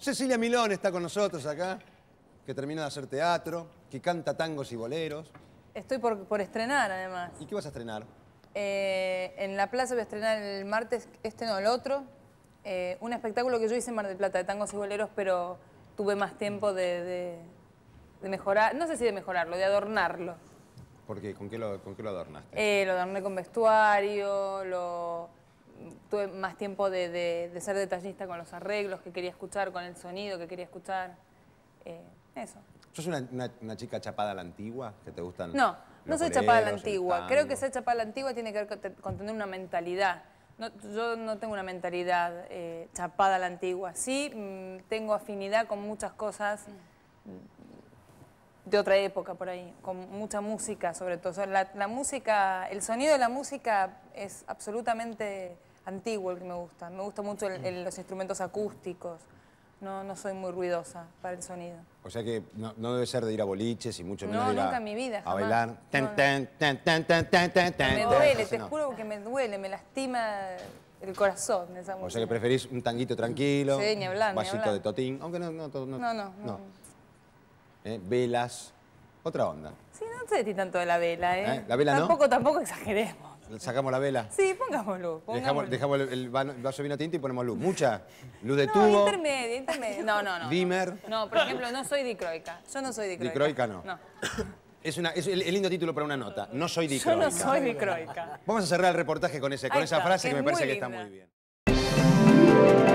Cecilia Milón está con nosotros acá, que termina de hacer teatro, que canta tangos y boleros. Estoy por, estrenar, además. ¿Y qué vas a estrenar? Eh, en La Plaza voy a estrenar el martes, este no, el otro. Eh, un espectáculo que yo hice en Mar del Plata, de tangos y boleros, pero tuve más tiempo de, mejorar, no sé si de mejorarlo, de adornarlo. ¿Por qué? ¿Con qué lo, con qué lo adornaste? Eh, lo adorné con vestuario, lo tuve más tiempo de, ser detallista con los arreglos que quería escuchar, con el sonido que quería escuchar. Eh, eso. ¿Sos una, una, chica chapada a la antigua? ¿Que te gustan? No, no soy chapada a la antigua. Creo que ser chapada a la antigua tiene que ver con tener una mentalidad. yo no tengo una mentalidad eh, chapada a la antigua. Sí, mm, tengo afinidad con muchas cosas de otra época por ahí, con mucha música sobre todo. la música, el sonido de la música es absolutamente antiguo el que me gusta. Me gusta mucho los instrumentos acústicos. No, no soy muy ruidosa para el sonido. O sea que no, debe ser de ir a boliches y mucho menos no, nunca en mi vida, jamás. a bailar. me duele, te juro que me duele, me lastima el corazón de esa mujer. O sea que preferís un tanguito tranquilo, sí, un vasito de totín, aunque no... No, no, no. no, eh, velas, otra onda. Sí, no sé tanto de la vela, ¿eh? ¿Eh? ¿La vela tampoco, Tampoco exageremos sacamos la vela. Sí, pongamos luz. Dejamos, el, vaso vino tinto y ponemos luz. ¿Mucha? ¿Luz de no, tubo? intermedia, intermedia. No, no, no. ¿Dimmer? No, por ejemplo, no soy dicroica. Yo no soy dicroica. Dicroica no. No. Es, es el, lindo título para una nota. No soy dicroica. Yo no soy dicroica. Vamos a cerrar el reportaje con, ese, con esa frase que, me parece que está muy bien.